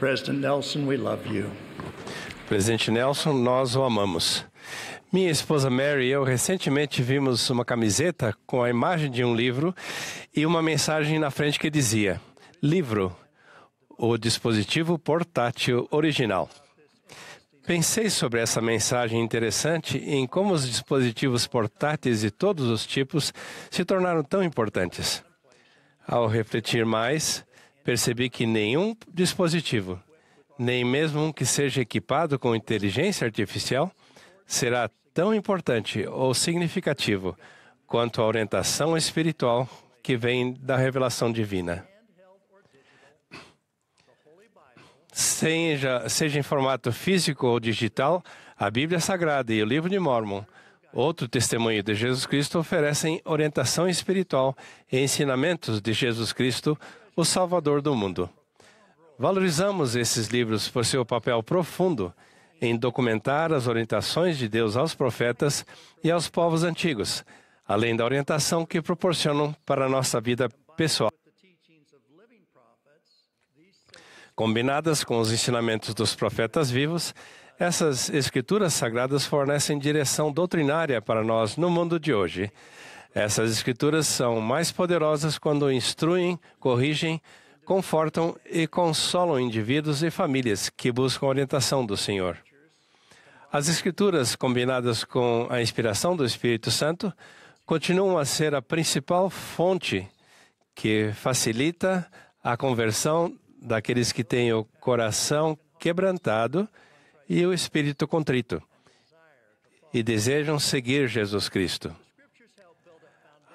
President Nelson, we love you. Presidente Nelson, nós o amamos. Minha esposa Mary e eu recentemente vimos uma camiseta com a imagem de um livro e uma mensagem na frente que dizia: Livro, o dispositivo portátil original. Pensei sobre essa mensagem interessante e em como os dispositivos portáteis de todos os tipos se tornaram tão importantes. Ao refletir mais, percebi que nenhum dispositivo, nem mesmo um que seja equipado com inteligência artificial, será tão importante ou significativo quanto a orientação espiritual que vem da revelação divina. Seja, seja em formato físico ou digital, a Bíblia Sagrada e o Livro de Mormon, outro testemunho de Jesus Cristo, oferecem orientação espiritual e ensinamentos de Jesus Cristo o Salvador do mundo. Valorizamos esses livros por seu papel profundo em documentar as orientações de Deus aos profetas e aos povos antigos, além da orientação que proporcionam para a nossa vida pessoal. Combinadas com os ensinamentos dos profetas vivos, essas escrituras sagradas fornecem direção doutrinária para nós no mundo de hoje essas escrituras são mais poderosas quando instruem, corrigem, confortam e consolam indivíduos e famílias que buscam a orientação do Senhor. As escrituras, combinadas com a inspiração do Espírito Santo, continuam a ser a principal fonte que facilita a conversão daqueles que têm o coração quebrantado e o espírito contrito e desejam seguir Jesus Cristo.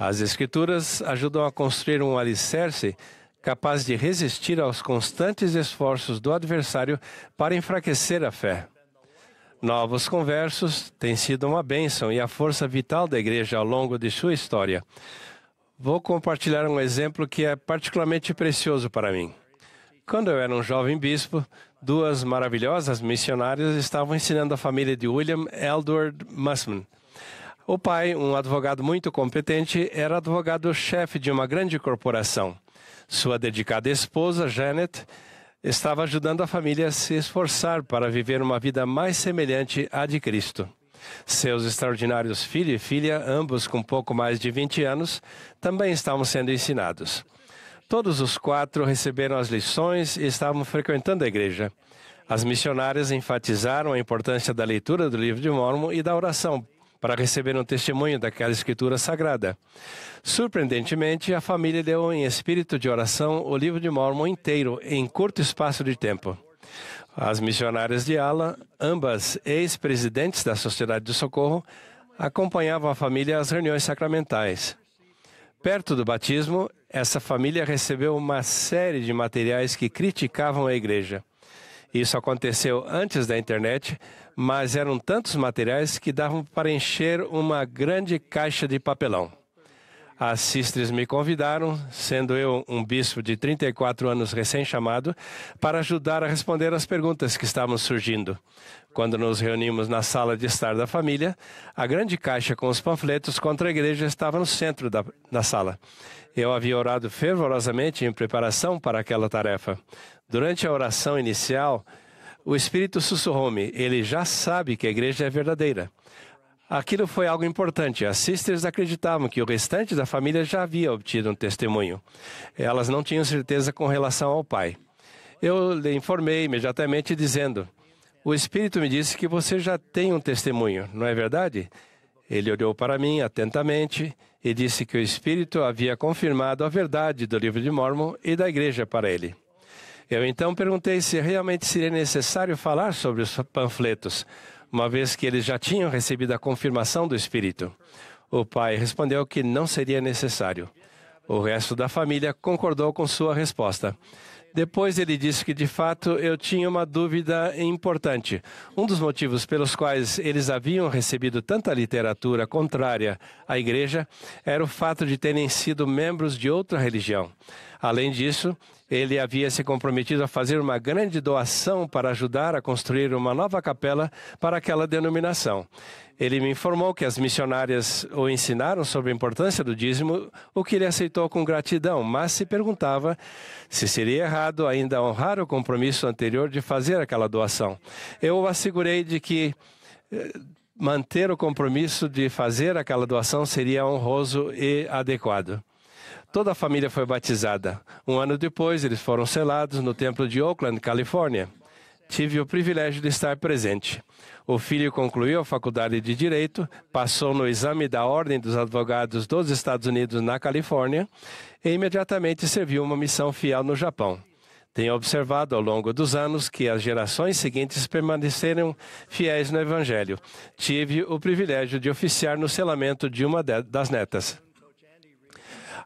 As Escrituras ajudam a construir um alicerce capaz de resistir aos constantes esforços do adversário para enfraquecer a fé. Novos Conversos têm sido uma bênção e a força vital da igreja ao longo de sua história. Vou compartilhar um exemplo que é particularmente precioso para mim. Quando eu era um jovem bispo, duas maravilhosas missionárias estavam ensinando a família de William Eldward Mussman o pai, um advogado muito competente, era advogado-chefe de uma grande corporação. Sua dedicada esposa, Janet, estava ajudando a família a se esforçar para viver uma vida mais semelhante à de Cristo. Seus extraordinários filho e filha, ambos com pouco mais de 20 anos, também estavam sendo ensinados. Todos os quatro receberam as lições e estavam frequentando a igreja. As missionárias enfatizaram a importância da leitura do livro de Mormon e da oração para receber um testemunho daquela escritura sagrada. Surpreendentemente, a família deu em espírito de oração o livro de Mormon inteiro em curto espaço de tempo. As missionárias de Ala, ambas ex-presidentes da Sociedade de Socorro, acompanhavam a família às reuniões sacramentais. Perto do batismo, essa família recebeu uma série de materiais que criticavam a igreja. Isso aconteceu antes da internet, mas eram tantos materiais que davam para encher uma grande caixa de papelão as sisters me convidaram, sendo eu um bispo de 34 anos recém-chamado, para ajudar a responder às perguntas que estavam surgindo. Quando nos reunimos na sala de estar da família, a grande caixa com os panfletos contra a igreja estava no centro da, da sala. Eu havia orado fervorosamente em preparação para aquela tarefa. Durante a oração inicial, o Espírito sussurrou-me: Ele já sabe que a igreja é verdadeira. Aquilo foi algo importante. As sisters acreditavam que o restante da família já havia obtido um testemunho. Elas não tinham certeza com relação ao pai. Eu lhe informei imediatamente, dizendo: O Espírito me disse que você já tem um testemunho, não é verdade? Ele olhou para mim atentamente e disse que o Espírito havia confirmado a verdade do livro de Mormon e da igreja para ele. Eu então perguntei se realmente seria necessário falar sobre os panfletos, uma vez que eles já tinham recebido a confirmação do Espírito. O pai respondeu que não seria necessário. O resto da família concordou com sua resposta. Depois ele disse que, de fato, eu tinha uma dúvida importante. Um dos motivos pelos quais eles haviam recebido tanta literatura contrária à igreja era o fato de terem sido membros de outra religião. Além disso, ele havia se comprometido a fazer uma grande doação para ajudar a construir uma nova capela para aquela denominação. Ele me informou que as missionárias o ensinaram sobre a importância do dízimo, o que ele aceitou com gratidão, mas se perguntava se seria errado ainda honrar o compromisso anterior de fazer aquela doação. Eu o assegurei de que eh, manter o compromisso de fazer aquela doação seria honroso e adequado. Toda a família foi batizada. Um ano depois, eles foram selados no templo de Oakland, Califórnia tive o privilégio de estar presente. O filho concluiu a faculdade de Direito, passou no exame da Ordem dos Advogados dos Estados Unidos na Califórnia e imediatamente serviu uma missão fiel no Japão. Tenho observado ao longo dos anos que as gerações seguintes permaneceram fiéis no Evangelho. Tive o privilégio de oficiar no selamento de uma das netas.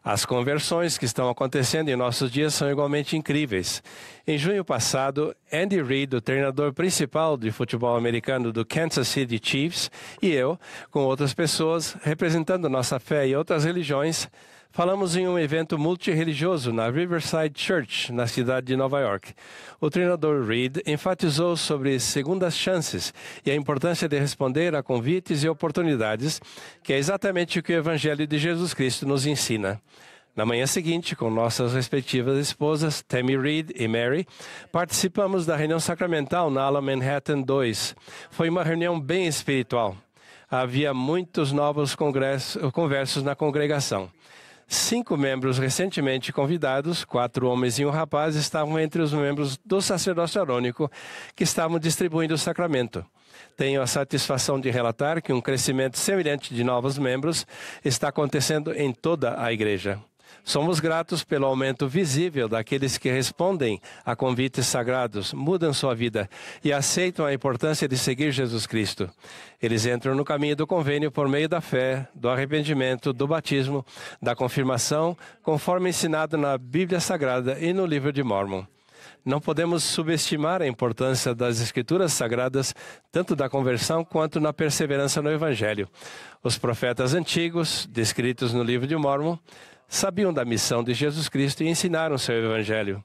As conversões que estão acontecendo em nossos dias são igualmente incríveis. Em junho passado, Andy Reid, o treinador principal de futebol americano do Kansas City Chiefs, e eu, com outras pessoas representando nossa fé e outras religiões, Falamos em um evento multirreligioso na Riverside Church, na cidade de Nova York. O treinador Reed enfatizou sobre segundas chances e a importância de responder a convites e oportunidades, que é exatamente o que o Evangelho de Jesus Cristo nos ensina. Na manhã seguinte, com nossas respectivas esposas, Tammy Reed e Mary, participamos da reunião sacramental na ala Manhattan 2. Foi uma reunião bem espiritual. Havia muitos novos conversos na congregação. Cinco membros recentemente convidados, quatro homens e um rapaz, estavam entre os membros do sacerdócio arônico que estavam distribuindo o sacramento. Tenho a satisfação de relatar que um crescimento semelhante de novos membros está acontecendo em toda a igreja. Somos gratos pelo aumento visível daqueles que respondem a convites sagrados, mudam sua vida e aceitam a importância de seguir Jesus Cristo. Eles entram no caminho do convênio por meio da fé, do arrependimento, do batismo, da confirmação, conforme ensinado na Bíblia Sagrada e no Livro de Mormon. Não podemos subestimar a importância das Escrituras Sagradas, tanto da conversão quanto na perseverança no Evangelho. Os profetas antigos, descritos no livro de Mormon, sabiam da missão de Jesus Cristo e ensinaram seu evangelho.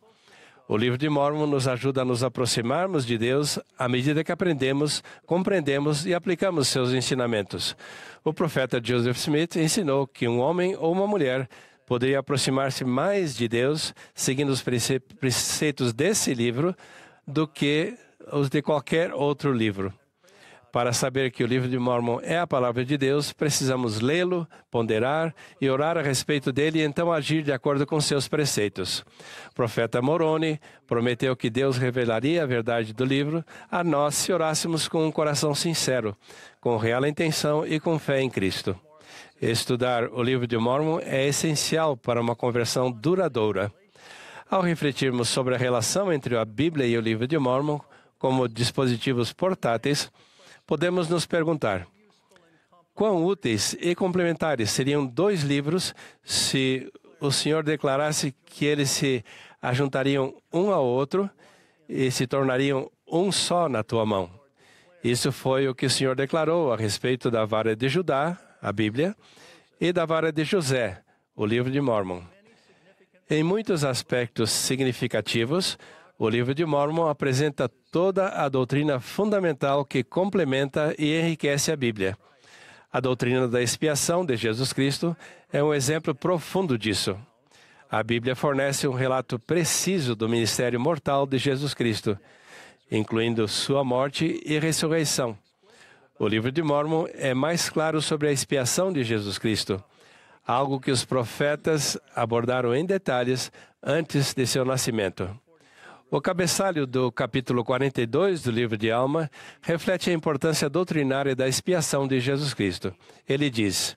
O livro de Mormon nos ajuda a nos aproximarmos de Deus à medida que aprendemos, compreendemos e aplicamos seus ensinamentos. O profeta Joseph Smith ensinou que um homem ou uma mulher poderia aproximar-se mais de Deus seguindo os preceitos desse livro do que os de qualquer outro livro. Para saber que o livro de Mormon é a palavra de Deus, precisamos lê-lo, ponderar e orar a respeito dele e então agir de acordo com seus preceitos. O profeta Moroni prometeu que Deus revelaria a verdade do livro a nós se orássemos com um coração sincero, com real intenção e com fé em Cristo. Estudar o livro de Mormon é essencial para uma conversão duradoura. Ao refletirmos sobre a relação entre a Bíblia e o livro de Mormon como dispositivos portáteis, podemos nos perguntar quão úteis e complementares seriam dois livros se o Senhor declarasse que eles se ajuntariam um ao outro e se tornariam um só na tua mão. Isso foi o que o Senhor declarou a respeito da vara de Judá, a Bíblia, e da vara de José, o livro de Mormon. Em muitos aspectos significativos, o livro de Mormon apresenta toda a doutrina fundamental que complementa e enriquece a Bíblia. A doutrina da expiação de Jesus Cristo é um exemplo profundo disso. A Bíblia fornece um relato preciso do ministério mortal de Jesus Cristo, incluindo sua morte e ressurreição. O livro de Mormon é mais claro sobre a expiação de Jesus Cristo, algo que os profetas abordaram em detalhes antes de seu nascimento. O cabeçalho do capítulo 42 do livro de Alma reflete a importância doutrinária da expiação de Jesus Cristo. Ele diz: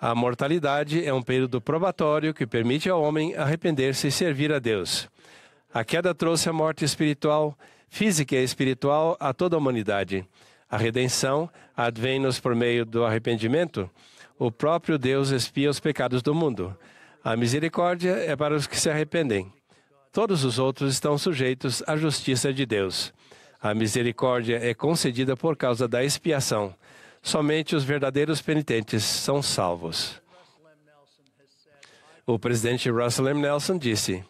A mortalidade é um período probatório que permite ao homem arrepender-se e servir a Deus. A queda trouxe a morte espiritual, física e espiritual a toda a humanidade. A redenção advém-nos por meio do arrependimento. O próprio Deus expia os pecados do mundo. A misericórdia é para os que se arrependem. Todos os outros estão sujeitos à justiça de Deus. A misericórdia é concedida por causa da expiação. Somente os verdadeiros penitentes são salvos. O presidente Russell M. Nelson disse: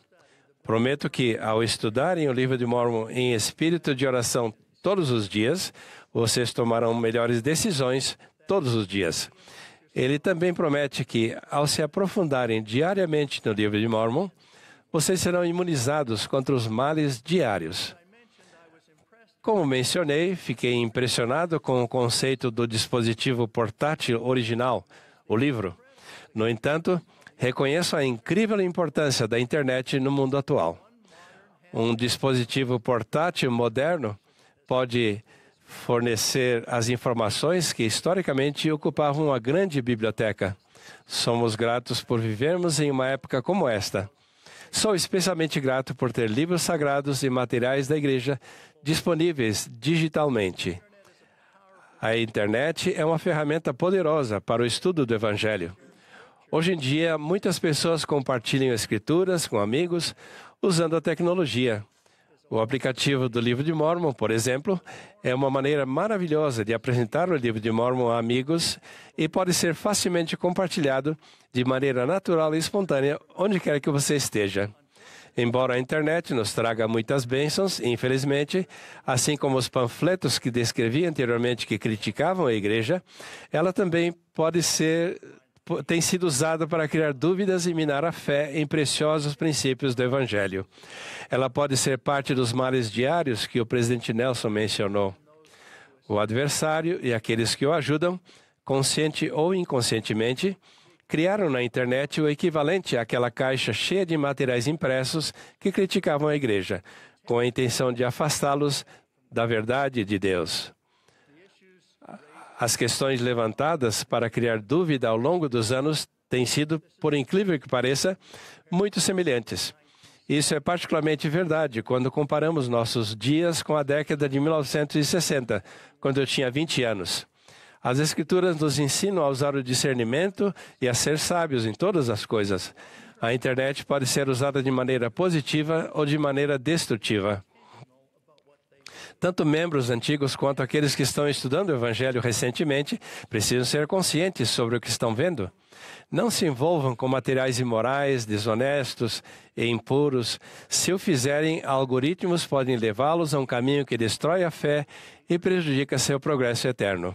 Prometo que, ao estudarem o livro de Mormon em espírito de oração todos os dias, vocês tomarão melhores decisões todos os dias. Ele também promete que, ao se aprofundarem diariamente no livro de Mormon, vocês serão imunizados contra os males diários. Como mencionei, fiquei impressionado com o conceito do dispositivo portátil original, o livro. No entanto, reconheço a incrível importância da internet no mundo atual. Um dispositivo portátil moderno pode fornecer as informações que historicamente ocupavam a grande biblioteca. Somos gratos por vivermos em uma época como esta Sou especialmente grato por ter livros sagrados e materiais da igreja disponíveis digitalmente. A internet é uma ferramenta poderosa para o estudo do Evangelho. Hoje em dia, muitas pessoas compartilham escrituras com amigos usando a tecnologia. O aplicativo do Livro de Mormon, por exemplo, é uma maneira maravilhosa de apresentar o Livro de Mormon a amigos e pode ser facilmente compartilhado de maneira natural e espontânea onde quer que você esteja. Embora a internet nos traga muitas bênçãos, infelizmente, assim como os panfletos que descrevi anteriormente que criticavam a igreja, ela também pode ser tem sido usada para criar dúvidas e minar a fé em preciosos princípios do Evangelho. Ela pode ser parte dos males diários que o presidente Nelson mencionou. O adversário e aqueles que o ajudam, consciente ou inconscientemente, criaram na internet o equivalente àquela caixa cheia de materiais impressos que criticavam a igreja, com a intenção de afastá-los da verdade de Deus. As questões levantadas para criar dúvida ao longo dos anos têm sido, por incrível que pareça, muito semelhantes. Isso é particularmente verdade quando comparamos nossos dias com a década de 1960, quando eu tinha 20 anos. As Escrituras nos ensinam a usar o discernimento e a ser sábios em todas as coisas. A internet pode ser usada de maneira positiva ou de maneira destrutiva. Tanto membros antigos quanto aqueles que estão estudando o Evangelho recentemente precisam ser conscientes sobre o que estão vendo. Não se envolvam com materiais imorais, desonestos e impuros. Se o fizerem, algoritmos podem levá-los a um caminho que destrói a fé e prejudica seu progresso eterno.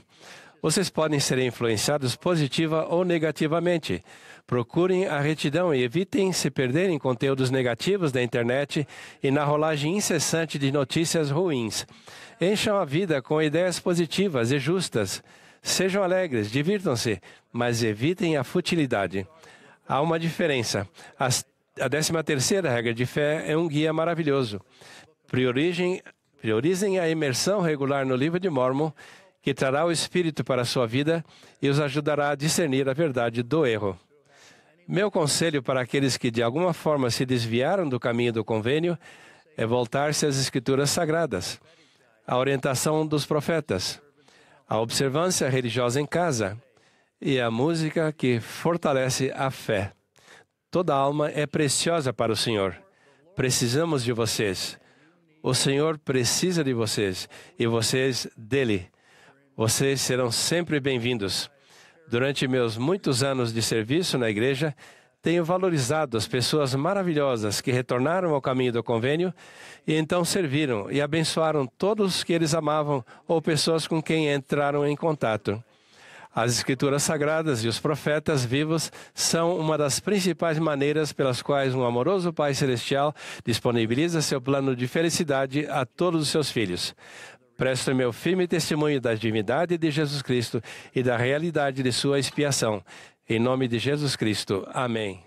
Vocês podem ser influenciados positiva ou negativamente. Procurem a retidão e evitem se perderem conteúdos negativos da internet e na rolagem incessante de notícias ruins. Encham a vida com ideias positivas e justas. Sejam alegres, divirtam-se, mas evitem a futilidade. Há uma diferença. As, a décima terceira regra de fé é um guia maravilhoso. priorizem a imersão regular no livro de Mormon que trará o Espírito para a sua vida e os ajudará a discernir a verdade do erro. Meu conselho para aqueles que de alguma forma se desviaram do caminho do convênio é voltar-se às Escrituras Sagradas, à orientação dos profetas, à observância religiosa em casa e à música que fortalece a fé. Toda alma é preciosa para o Senhor. Precisamos de vocês. O Senhor precisa de vocês e vocês dele. Vocês serão sempre bem-vindos. Durante meus muitos anos de serviço na igreja, tenho valorizado as pessoas maravilhosas que retornaram ao caminho do convênio e então serviram e abençoaram todos que eles amavam ou pessoas com quem entraram em contato. As Escrituras Sagradas e os profetas vivos são uma das principais maneiras pelas quais um amoroso Pai Celestial disponibiliza seu plano de felicidade a todos os seus filhos presto meu firme testemunho da divindade de Jesus Cristo e da realidade de sua expiação. Em nome de Jesus Cristo. Amém.